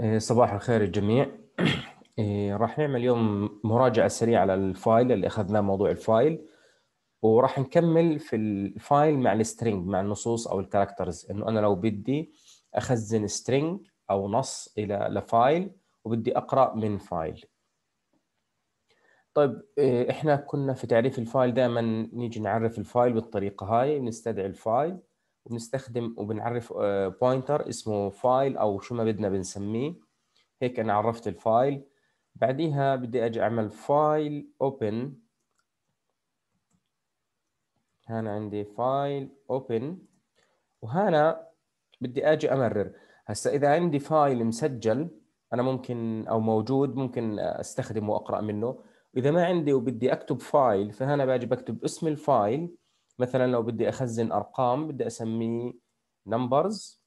إيه، صباح الخير الجميع إيه، راح نعمل اليوم مراجعة سريعة على الفايل اللي أخذناه موضوع الفايل وراح نكمل في الفايل مع السترينج مع النصوص أو الكاركترز إنه أنا لو بدي أخزن سترينج أو نص إلى لفايل وبدي أقرأ من فايل طيب إيه، إحنا كنا في تعريف الفايل دائما نيجي نعرف الفايل بالطريقة هاي نستدعي الفايل بنستخدم وبنعرف بوينتر آه، اسمه فايل او شو ما بدنا بنسميه هيك انا عرفت الفايل بعديها بدي اجي اعمل فايل اوبن هنا عندي فايل اوبن وهنا بدي اجي امرر هسا اذا عندي فايل مسجل انا ممكن او موجود ممكن استخدمه واقرا منه واذا ما عندي وبدي اكتب فايل فهنا باجي بكتب اسم الفايل مثلا لو بدي اخزن ارقام بدي اسميه numbers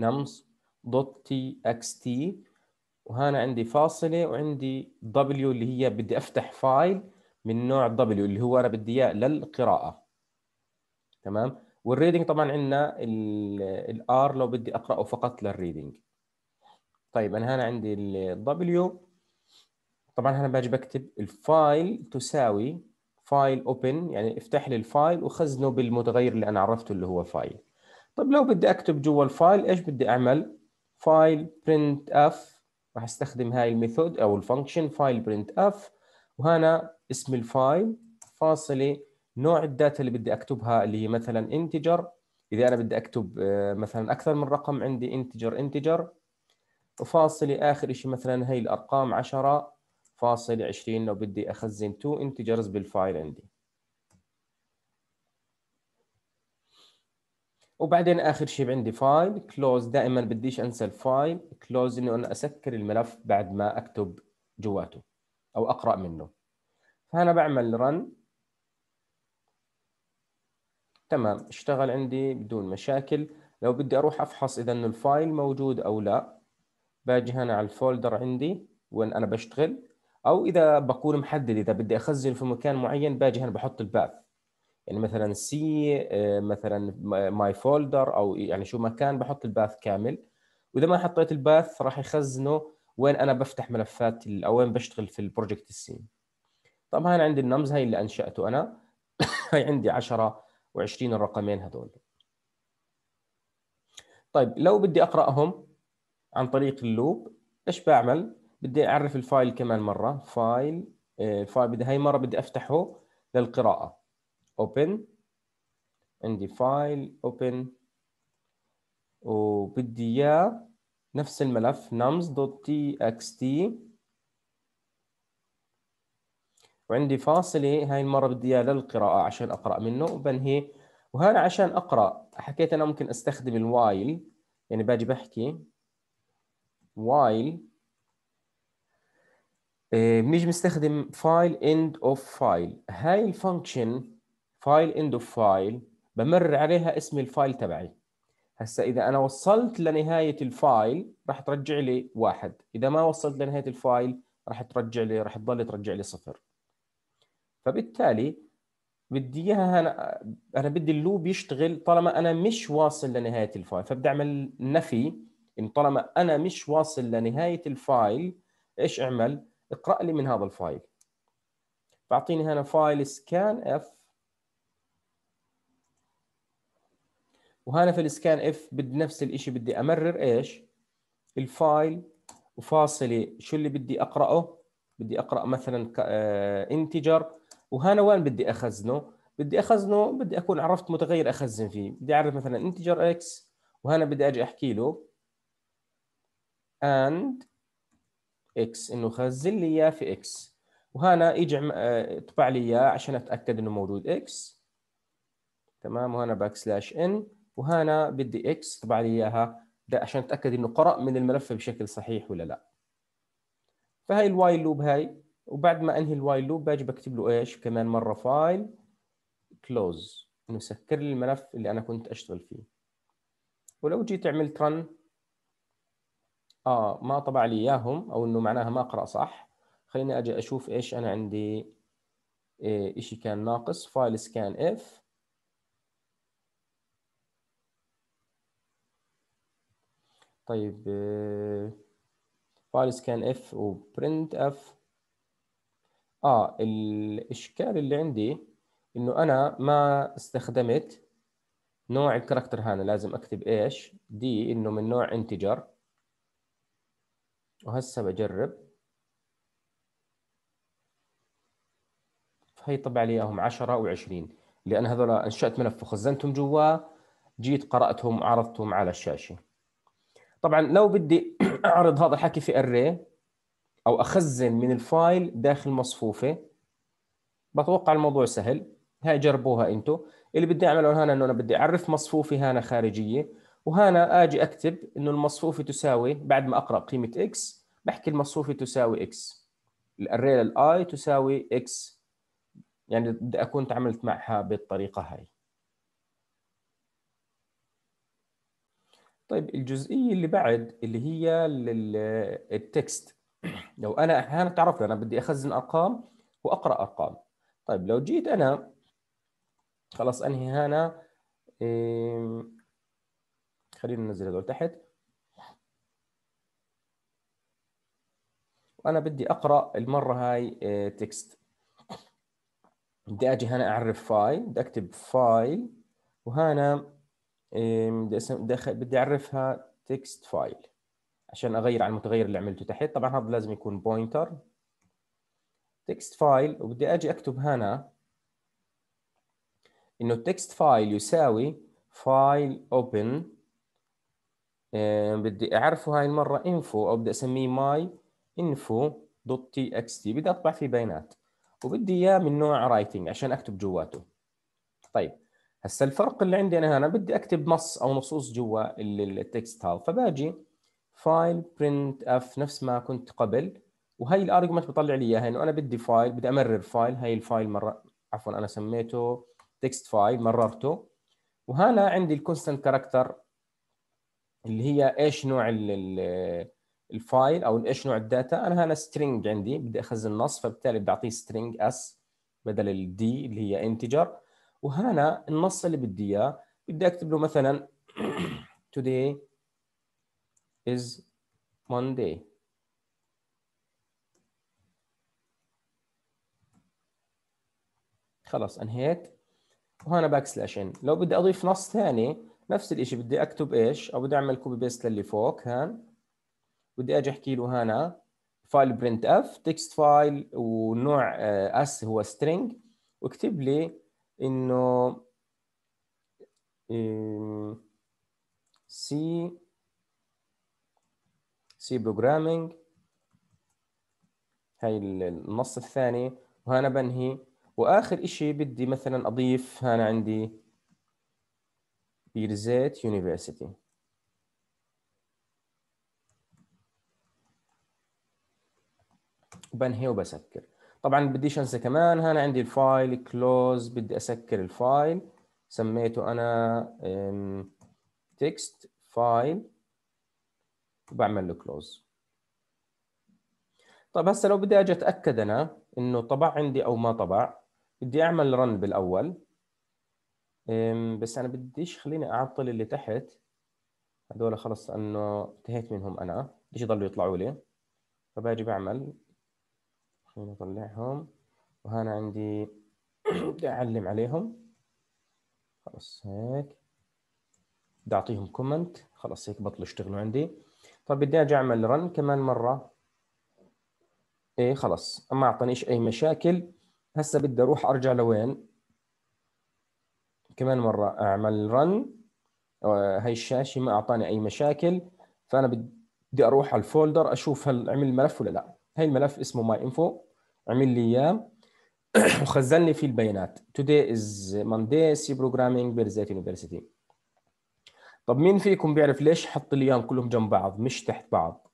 nums دوت تي اكس تي وهنا عندي فاصله وعندي دبليو اللي هي بدي افتح فايل من نوع دبليو اللي هو انا بدي اياه للقراءه تمام والريدنج طبعا عندنا الار لو بدي اقراه فقط للريدنج طيب انا هنا عندي الدبليو طبعا هنا باجي بكتب الفايل تساوي فايل اوبن يعني افتح لي الفايل وخزنه بالمتغير اللي انا عرفته اللي هو فايل طيب لو بدي اكتب جوا الفايل ايش بدي اعمل فايل برنت اف راح استخدم هاي الميثود او الفانكشن فايل برنت اف وهنا اسم الفايل فاصله نوع الداتا اللي بدي اكتبها اللي هي مثلا انتجر اذا انا بدي اكتب آه، مثلا اكثر من رقم عندي انتجر انتجر وفاصله اخر شيء مثلا هي الارقام 10 فاصل 20 لو بدي اخزن 2 انتجرز بالفايل عندي وبعدين اخر شيء عندي فايل كلوز دائما بديش انسى الفايل كلوز انه انا اسكر الملف بعد ما اكتب جواته او اقرا منه فانا بعمل رن تمام اشتغل عندي بدون مشاكل لو بدي اروح افحص اذا انه الفايل موجود او لا باجي هنا على الفولدر عندي وين انا بشتغل او اذا بكون محدد اذا بدي اخزن في مكان معين باجي هنا بحط الباث يعني مثلا سي آه، مثلا ماي آه، فولدر او يعني شو مكان بحط الباث كامل واذا ما حطيت الباث راح يخزنه وين انا بفتح ملفات او وين بشتغل في البروجكت السين طبعا هنا عندي النمز هاي اللي انشاته انا هاي عندي 10 و20 الرقمين هذول طيب لو بدي اقراهم عن طريق اللوب ايش بعمل بدي اعرف الفايل كمان مره فايل آه، فايل بدي هاي مره بدي افتحه للقراءه اوبن عندي فايل اوبن وبدي اياه نفس الملف nums.txt وعندي فاصله هاي المره بدي اياه للقراءه عشان اقرا منه وبنهي وهنا عشان اقرا حكيت انا ممكن استخدم الوايل يعني باجي بحكي while بنيجي آه، بنستخدم فايل اند اوف فايل هاي الفانكشن فايل اند اوف فايل بمرر عليها اسم الفايل تبعي هسا اذا انا وصلت لنهايه الفايل راح ترجع لي واحد اذا ما وصلت لنهايه الفايل راح ترجع لي راح تضل ترجع لي صفر فبالتالي بدي اياها انا انا بدي اللوب يشتغل طالما انا مش واصل لنهايه الفايل فبدي اعمل نفي ان طالما انا مش واصل لنهايه الفايل ايش اعمل اقرأ لي من هذا الفايل فأعطيني هنا فايل سكان اف وهنا في السكان اف بدي نفس الشيء بدي امرر ايش الفايل وفاصله شو اللي بدي اقراه بدي اقرا مثلا انتجر آه، وهنا وين بدي اخزنه بدي اخزنه بدي اكون عرفت متغير اخزن فيه بدي اعرف مثلا انتجر اكس وهنا بدي اجي احكي له اند اكس انه خزن لي اياه في اكس وهنا اجي اطبع آه، لي اياه عشان اتاكد انه موجود اكس تمام وهنا باك سلاش ان وهنا بدي اكس طبع لي اياها ده عشان اتاكد انه قرا من الملف بشكل صحيح ولا لا فهي الوايل لوب هاي وبعد ما انهي الوايل لوب باجي بكتب له ايش كمان مره فايل كلوز انه سكر لي الملف اللي انا كنت اشتغل فيه ولو جيت عملت رن اه ما طبع لي اياهم او انه معناها ما اقرا صح خليني اجي اشوف ايش انا عندي إيه شيء كان ناقص فايل سكان اف طيب آه، فايل سكان اف وبرنت اف اه الاشكال اللي عندي انه انا ما استخدمت نوع الكاركتر هنا لازم اكتب ايش دي انه من نوع انتجر وهسه بجرب فهي طبع لي اياهم 10 و20 لان هذول انشات ملف وخزنتهم جوا جيت قراتهم عرضتهم على الشاشه طبعا لو بدي اعرض هذا الحكي في اري او اخزن من الفايل داخل مصفوفه بتوقع الموضوع سهل هاي جربوها انتم اللي بدي اعمله هنا انه انا بدي اعرف مصفوفي هنا خارجيه وهنا اجي اكتب انه المصفوفه تساوي بعد ما اقرا قيمه اكس بحكي المصفوفه تساوي اكس الاري الاي تساوي اكس يعني بدي اكون تعاملت معها بالطريقه هاي طيب الجزئيه اللي بعد اللي هي التكست لو انا هنا تعرفنا انا بدي اخزن ارقام واقرا ارقام طيب لو جيت انا خلاص انهي هنا إيه خلينا ننزل هذول تحت وانا بدي اقرا المره هاي تكست آه، بدي اجي هنا اعرف فايل بدي اكتب فايل وهنا بدي بدي اعرفها تكست فايل عشان اغير على المتغير اللي عملته تحت طبعا هذا لازم يكون بوينتر تكست فايل وبدي اجي اكتب هنا انه التكست فايل يساوي فايل اوبن إيه، بدي اعرفه هاي المره انفو او بدي اسميه ماي انفو دوت تي اكس تي بدي اطبع فيه بيانات وبدي اياه من نوع رايتنج عشان اكتب جواته طيب هسا الفرق اللي عندي انا هنا بدي اكتب نص او نصوص جوا التكست هذا فباجي فايل برنت اف نفس ما كنت قبل وهي الارجمنت بطلع لي اياها انه انا بدي فايل بدي امرر فايل هي الفايل مره عفوا انا سميته تكست فايل مررته وهنا عندي الكونستنت كاركتر اللي هي ايش نوع الفايل او ايش نوع الداتا انا هنا سترينج عندي بدي اخزن نص فبالتالي بدي اعطيه سترينج اس بدل الدي اللي هي انتجر وهنا النص اللي بدي اياه بدي اكتب له مثلا today is Monday خلاص انهيت وهنا باك سلاش ان لو بدي اضيف نص ثاني نفس الإشي بدي أكتب إيش أو بدي أعمل كوبي بيست للي فوق هان بدي أجي أحكي له هنا فايل برنت اف تكست فايل ونوع اس آه، هو سترينج واكتب لي انه سي سي بروجرامينج هاي النص الثاني وهنا بنهي واخر اشي بدي مثلا اضيف هنا عندي بيرزيت يونيفرسيتي وبنهي وبسكر طبعا بديش انسى كمان هنا عندي الفايل كلوز بدي اسكر الفايل سميته انا تكست فايل وبعمل له كلوز طب هسه لو بدي اجي اتاكد انا انه طبع عندي او ما طبع بدي اعمل رن بالاول بس انا بديش خليني اعطل اللي تحت هذول خلص انه انتهيت منهم انا بديش يضلوا يطلعوا لي فباجي بعمل خليني اطلعهم وهنا عندي بدي اعلم عليهم خلص هيك بدي اعطيهم كومنت خلص هيك بطلوا يشتغلوا عندي طيب بدي اجي اعمل رن كمان مره ايه خلص ما اعطانيش اي مشاكل هسه بدي اروح ارجع لوين كمان مرة أعمل رن هاي الشاشة ما أعطاني أي مشاكل فأنا بدي أروح على الفولدر أشوف هل عمل الملف ولا لا هاي الملف اسمه ماي انفو عمل لي إياه وخزن لي فيه البيانات today is Monday C programming Berzet University طب مين فيكم بيعرف ليش حط لي اياهم كلهم جنب بعض مش تحت بعض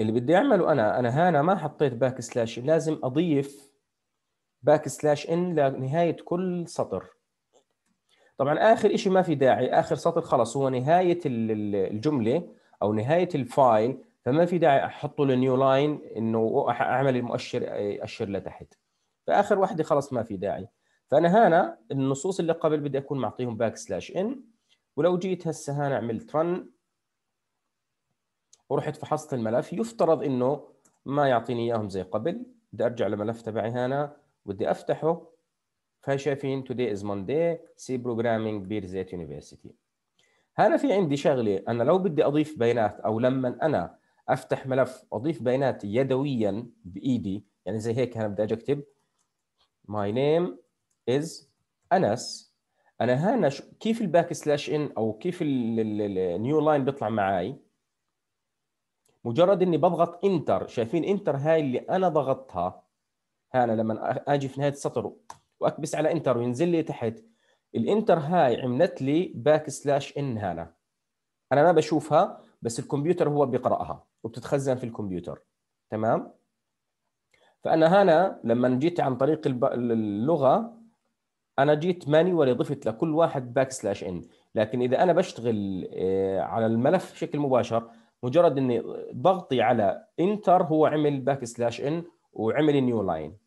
اللي بدي اعمله انا انا هنا ما حطيت باك سلاش لازم اضيف باك سلاش ان لنهايه كل سطر طبعا اخر شيء ما في داعي اخر سطر خلص هو نهايه الجمله او نهايه الفايل فما في داعي احطه لنيو لاين انه اعمل المؤشر اشر لتحت فاخر وحده خلص ما في داعي فانا هنا النصوص اللي قبل بدي اكون معطيهم باك سلاش ان ولو جيت هسه هنا عملت رن ورحت فحصت الملف يفترض انه ما يعطيني اياهم زي قبل بدي ارجع لملف تبعي هنا بدي افتحه فهي شايفين today is Monday C programming بير زيت University هنا في عندي شغله انا لو بدي اضيف بيانات او لما انا افتح ملف اضيف بيانات يدويا بايدي يعني زي هيك انا بدي اجي اكتب my name is انس انا هنا كيف الباك سلاش ان او كيف النيو لاين بيطلع معي مجرد اني بضغط انتر شايفين انتر هاي اللي انا ضغطتها هنا لما اجي في نهايه السطر واكبس على انتر وينزل لي تحت الانتر هاي عملت لي باك سلاش ان هنا انا ما بشوفها بس الكمبيوتر هو بيقراها وبتتخزن في الكمبيوتر تمام فانا هنا لما جيت عن طريق اللغه انا جيت مانيوالي ضفت لكل واحد باك سلاش ان لكن اذا انا بشتغل آه، على الملف بشكل مباشر مجرد اني ضغطي على انتر هو عمل باك سلاش ان وعمل نيو لاين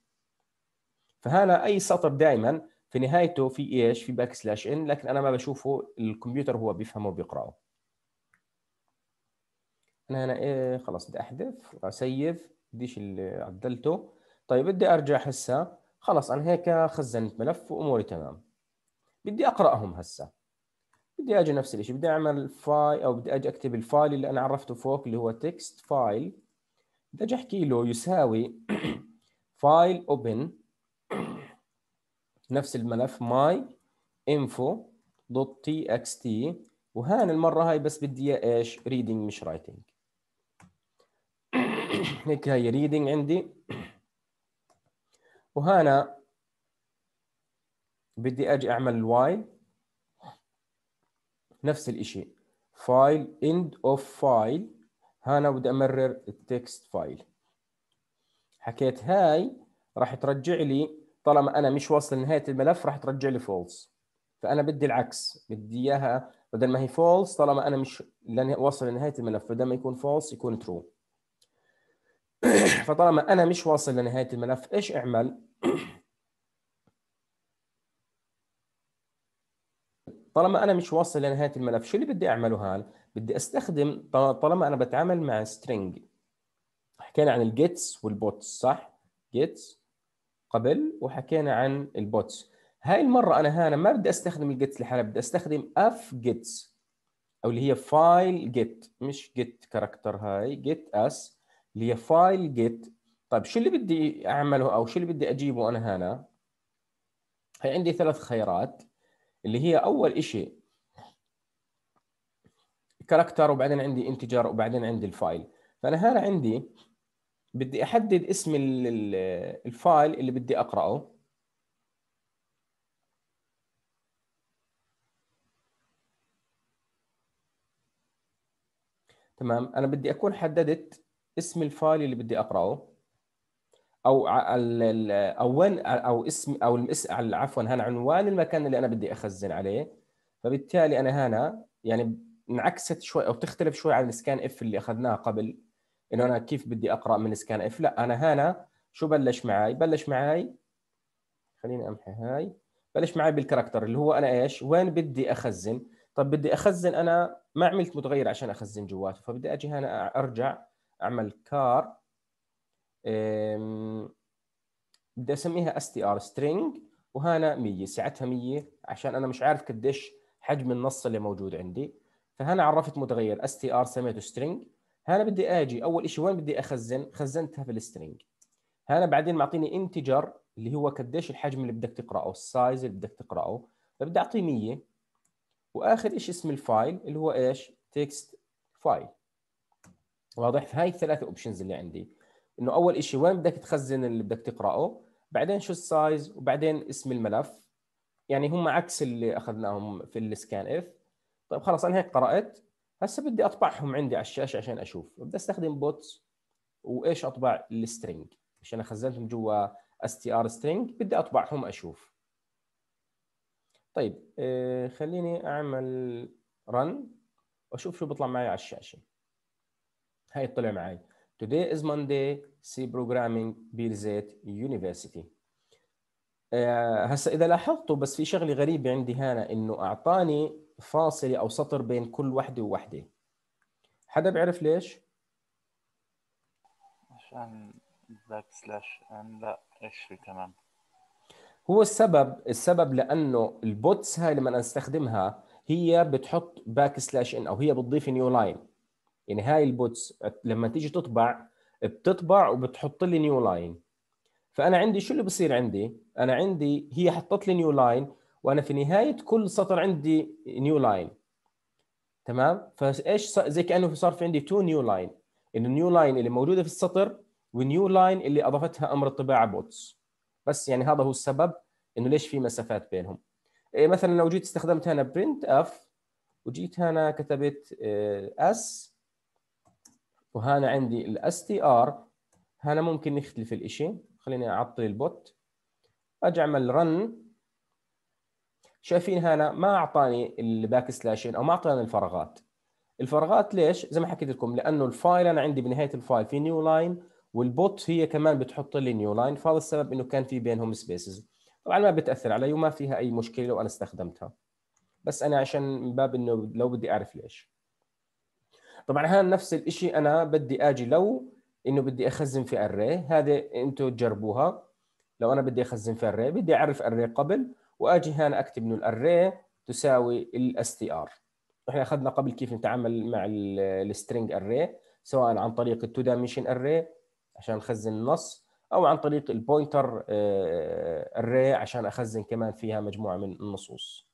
فهنا اي سطر دائما في نهايته في ايش في باك سلاش ان لكن انا ما بشوفه الكمبيوتر هو بيفهمه وبيقراه انا هنا إيه خلاص بدي احذف واسيف بديش اللي عدلته طيب بدي ارجع هسه خلاص انا هيك خزنت ملف واموري تمام بدي اقراهم هسه بدي اجي نفس الشيء بدي اعمل فاي او بدي اجي اكتب الفايل اللي انا عرفته فوق اللي هو تكست فايل بدي اجي احكي له يساوي فايل اوبن نفس الملف ماي انفو دوت تي اكس تي وهان المره هاي بس بدي اياه ايش ريدنج مش رايتنج هيك هي ريدنج عندي وهنا بدي اجي اعمل الواي نفس الشيء فايل end of file هنا بدي امرر التكست فايل حكيت هاي راح ترجع لي طالما انا مش واصل لنهايه الملف راح ترجع لي فولس فانا بدي العكس بدي اياها بدل ما هي فولس طالما انا مش واصل لنهايه الملف بدل ما يكون فولس يكون ترو فطالما انا مش واصل لنهايه الملف ايش اعمل طالما انا مش واصل لنهايه الملف شو اللي بدي اعمله هال بدي استخدم طالما انا بتعامل مع سترينج حكينا عن الجيتس والبوتس صح جيتس قبل وحكينا عن البوتس هاي المره انا هنا ما بدي استخدم الجيتس لحالها بدي استخدم اف جيتس او اللي هي فايل جيت مش جيت كاركتر هاي جيت اس اللي هي فايل جيت طيب شو اللي بدي اعمله او شو اللي بدي اجيبه انا هنا هي عندي ثلاث خيارات اللي هي اول شيء كاركتر وبعدين عندي انتجر وبعدين عندي الفايل فانا هنا عندي بدي احدد اسم الفايل اللي بدي اقراه تمام انا بدي اكون حددت اسم الفايل اللي بدي اقراه او او وين او اسم او عفوا هنا عنوان المكان اللي انا بدي اخزن عليه فبالتالي انا هنا يعني انعكست شوي او بتختلف شوي عن السكان اف اللي اخذناها قبل انه انا كيف بدي اقرا من سكان اف لا انا هنا شو بلش معي بلش معي خليني امحي هاي بلش معي بالكاركتر اللي هو انا ايش وين بدي اخزن طب بدي اخزن انا ما عملت متغير عشان اخزن جواته فبدي اجي هنا ارجع اعمل كار بدي اسميها اس تي ار سترينج وهنا 100 سعتها 100 عشان انا مش عارف قديش حجم النص اللي موجود عندي فهنا عرفت متغير اس تي ار سميته سترينج هنا بدي اجي اول شيء وين بدي اخزن خزنتها في السترينج هنا بعدين معطيني انتجر اللي هو قديش الحجم اللي بدك تقراه السايز اللي بدك تقراه فبدي اعطيه 100 واخر شيء اسم الفايل اللي هو ايش تكست فايل واضح فهي الثلاثه اوبشنز اللي عندي انه اول شيء وين بدك تخزن اللي بدك تقراه بعدين شو السايز وبعدين اسم الملف يعني هم عكس اللي اخذناهم في السكان اف طيب خلاص انا هيك قرات هسه بدي اطبعهم عندي على الشاشه عشان اشوف بدي استخدم بوتس وايش اطبع السترينج عشان انا خزنتهم جوا اس تي ار سترينج بدي اطبعهم اشوف طيب آه، خليني اعمل رن واشوف شو بيطلع معي على الشاشه هاي طلع معي Today is Monday C programming بيرزيت University. آه، هسا اذا لاحظتوا بس في شغله غريبه عندي هنا انه اعطاني فاصله او سطر بين كل وحده ووحده. حدا بيعرف ليش؟ عشان باك سلاش ان لا ايش في كمان؟ هو السبب السبب لانه البوتس هاي لما استخدمها هي بتحط باك سلاش ان او هي بتضيف نيو لاين يعني هاي البوتس لما تيجي تطبع بتطبع وبتحط لي نيو لاين فانا عندي شو اللي بصير عندي انا عندي هي حطت لي نيو لاين وانا في نهايه كل سطر عندي نيو لاين تمام فايش زي كانه صار في عندي تو نيو لاين انه النيو لاين اللي موجوده في السطر ونيو لاين اللي اضافتها امر الطباعه بوتس بس يعني هذا هو السبب انه ليش في مسافات بينهم إيه، مثلا لو جيت استخدمت هنا برنت اف وجيت هنا كتبت اس آه، وهنا عندي الاس تي ار هنا ممكن نختلف الاشي خليني اعطل البوت اجي اعمل رن شايفين هنا ما اعطاني الباك سلاشين او ما اعطاني الفراغات الفراغات ليش زي ما حكيت لكم لانه الفايل انا عندي بنهايه الفايل في نيو لاين والبوت هي كمان بتحط لي نيو لاين فهذا السبب انه كان في بينهم سبيسز طبعا ما بتاثر علي وما فيها اي مشكله لو انا استخدمتها بس انا عشان من باب انه لو بدي اعرف ليش طبعا هان نفس الشيء انا بدي اجي لو انه بدي اخزن في اري هذا انتم تجربوها لو انا بدي اخزن في اري بدي اعرف اري قبل واجي هان اكتب انه الاري تساوي الاس تي ار احنا اخذنا قبل كيف نتعامل مع السترنج اري سواء عن طريق التو دايمنشن اري عشان نخزن النص او عن طريق البوينتر اري آه، عشان اخزن كمان فيها مجموعه من النصوص